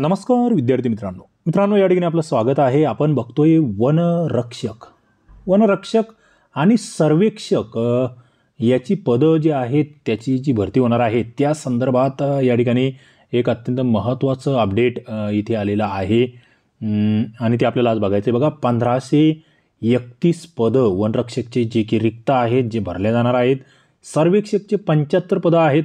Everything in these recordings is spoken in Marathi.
नमस्कार विद्यार्थी मित्रांनो मित्रांनो या ठिकाणी आपलं स्वागत आहे आपण बघतोय वनरक्षक वनरक्षक आणि सर्वेक्षक याची पदं जी आहेत त्याची जी भरती होणार आहे त्या संदर्भात या ठिकाणी एक अत्यंत महत्त्वाचं अपडेट इथे आलेलं आहे आणि ते आपल्याला आज बघायचं आहे बघा पंधराशे एकतीस पदं वनरक्षकचे जे की रिक्त आहेत जे भरले जाणार आहेत सर्वेक्षकचे पंच्याहत्तर पदं आहेत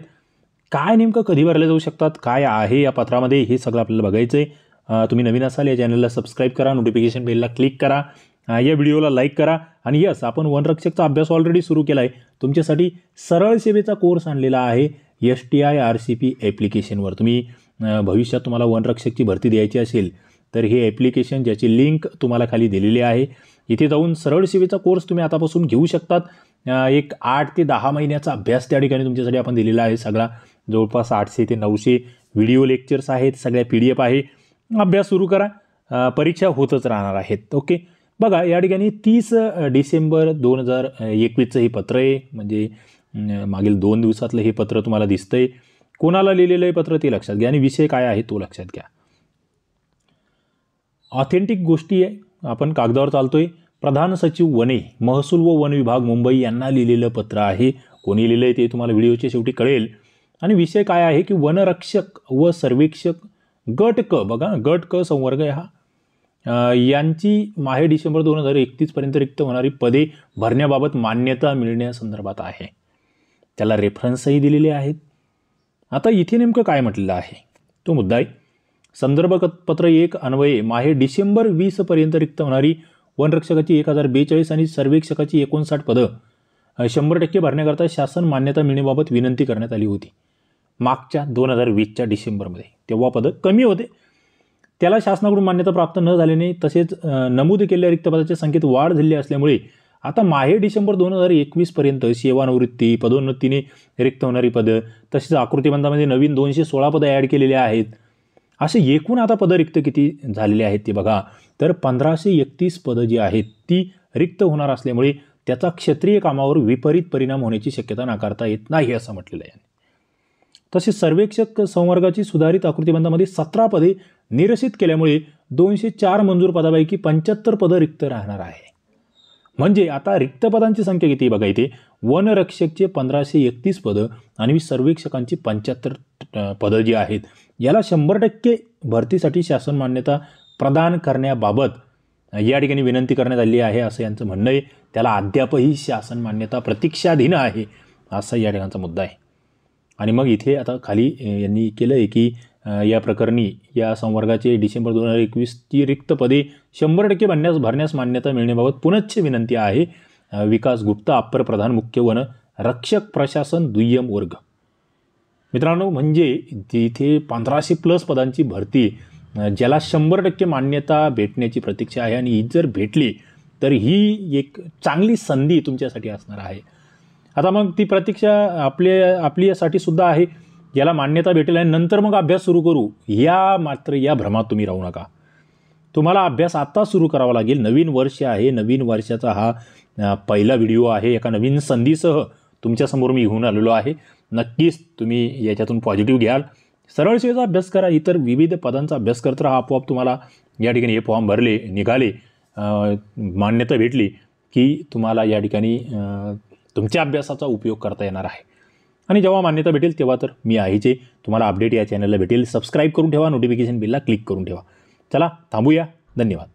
काय नेमकं कधी भरल्या जाऊ शकतात काय आहे या पत्रामध्ये हे सगळं आपल्याला बघायचं आहे तुम्ही नवीन असाल या चॅनलला सबस्क्राईब करा नोटिफिकेशन बेलला क्लिक करा या व्हिडिओला लाईक करा आणि यस आपण वनरक्षकचा अभ्यास ऑलरेडी सुरू केला आहे तुमच्यासाठी सरळ सेवेचा कोर्स आणलेला आहे S T I R C P ॲप्लिकेशनवर तुम्ही भविष्यात तुम्हाला वनरक्षकची भरती द्यायची असेल तर हे ॲप्लिकेशन ज्याची लिंक तुम्हाला खाली दिलेली आहे इथे जाऊन सरळ सेवेचा कोर्स तुम्ही आतापासून घेऊ शकतात एक आठ ते दहा महिन्याचा अभ्यास त्या ठिकाणी तुमच्यासाठी आपण दिलेला आहे सगळा जवळपास आठशे ते नऊशे व्हिडिओ लेक्चर्स आहेत सगळ्या पी डी एफ आहे अभ्यास सुरू करा परीक्षा होतच राहणार आहेत ओके बघा या ठिकाणी तीस डिसेंबर दोन हजार एकवीसचं हे पत्र आहे म्हणजे मागील दोन दिवसातलं हे पत्र तुम्हाला दिसतं आहे कोणाला लिहिलेलं आहे पत्र ते लक्षात घ्या आणि विषय काय आहे तो लक्षात घ्या ऑथेंटिक गोष्टी आहे आपण कागदावर चालतो आहे प्रधान सचिव वने महसूल व वन विभाग मुंबई यांना लिहिलेलं पत्र आहे कोणी लिहिलं आहे ते तुम्हाला व्हिडिओच्या शेवटी कळेल आणि विषय काय आहे की वनरक्षक व सर्वेक्षक गट क बघा गट क संवर्ग हा यांची माहे डिसेंबर दोन हजार एकतीसपर्यंत रिक्त होणारी पदे भरण्याबाबत मान्यता मिळण्यासंदर्भात आहे त्याला रेफरन्सही दिलेले आहेत आता इथे नेमकं काय म्हटलेलं आहे तो मुद्दा आहे संदर्भ पत्र एक अन्वये माहे डिसेंबर वीसपर्यंत रिक्त होणारी वनरक्षकाची एक हजार बेचाळीस आणि सर्वेक्षकाची एकोणसाठ पदं शंभर टक्के भरण्याकरता शासन मान्यता मिळण्याबाबत विनंती करण्यात आली होती मागच्या दोन हजार वीसच्या डिसेंबरमध्ये तेव्हा पदं कमी होते त्याला शासनाकडून मान्यता प्राप्त न झाल्याने तसेच नमूद केलेल्या रिक्त पदाच्या संख्येत वाढ झाली असल्यामुळे आता माहे डिसेंबर दोन हजार एकवीसपर्यंत सेवानिवृत्ती पदोन्नतीने रिक्त होणारी पदं तसेच आकृतीबंधामध्ये नवीन दोनशे सोळा पदं ॲड केलेली आहेत असे एकूण आता पदं रिक्त किती झालेले आहेत ते बघा तर पंधराशे एकतीस पदं जी आहेत ती रिक्त होणार असल्यामुळे त्याचा क्षेत्रीय कामावर विपरीत परिणाम होण्याची शक्यता नाकारता येत नाही असं म्हटलेलं आहे तसेच सर्वेक्षक संवर्गाची सुधारित आकृतिबंधामध्ये सतरा पदे निरसित केल्यामुळे दोनशे चार मंजूर पदापैकी पंच्याहत्तर पदं रिक्त राहणार आहे म्हणजे आता रिक्त पदांची संख्या किती बघा इथे वनरक्षकचे पंधराशे एकतीस पदं आणि सर्वेक्षकांची पंच्याहत्तर पदं जी आहेत याला शंभर टक्के भरतीसाठी शासन मान्यता प्रदान करण्याबाबत या ठिकाणी विनंती करण्यात आली आहे असं यांचं म्हणणं आहे त्याला अद्यापही शासन मान्यता प्रतीक्षाधीन आहे असा या ठिकाणचा मुद्दा आहे आणि मग इथे आता खाली यांनी केलं आहे की या प्रकरणी या संवर्गाचे डिसेंबर दोन हजार एकवीसची रिक्त पदे शंभर टक्के भरण्यास भरण्यास मान्यता मिळण्याबाबत पुनश्च विनंती आहे विकास गुप्ता अप्पर प्रधान मुख्य वन रक्षक प्रशासन दुय्यम वर्ग मित्रांनो म्हणजे इथे पंधराशे प्लस पदांची भरती ज्याला शंभर टक्के मान्यता भेटण्याची प्रतीक्षा आहे आणि ही जर भेटली तर ही एक चांगली संधी तुमच्यासाठी असणार आहे आता मग ती प्रतीक्षा आपले आपल्यासाठी सुद्धा आहे याला मान्यता भेटेल आणि नंतर मग अभ्यास सुरू करू या मात्र या भ्रमात तुम्ही राहू नका तुम्हाला अभ्यास आत्ता सुरू करावा लागेल नवीन वर्ष आहे नवीन वर्षाचा हा पहिला व्हिडिओ आहे एका नवीन संधीसह तुमच्यासमोर मी घेऊन आलेलो आहे नक्कीच तुम्ही याच्यातून पॉझिटिव्ह घ्याल सरळ सेवेचा अभ्यास करा इतर विविध पदांचा अभ्यास करत राहा आपोआप तुम्हाला या ठिकाणी हे फॉर्म भरले निघाले मान्यता भेटली की तुम्हाला या ठिकाणी तुमच्या अभ्यासाचा उपयोग करता येणार आहे आणि जेव्हा मान्यता भेटेल तेव्हा तर मी जे तुम्हाला अपडेट या चॅनलला भेटेल सबस्क्राईब करून ठेवा नोटिफिकेशन बिलला क्लिक करून ठेवा चला थांबूया धन्यवाद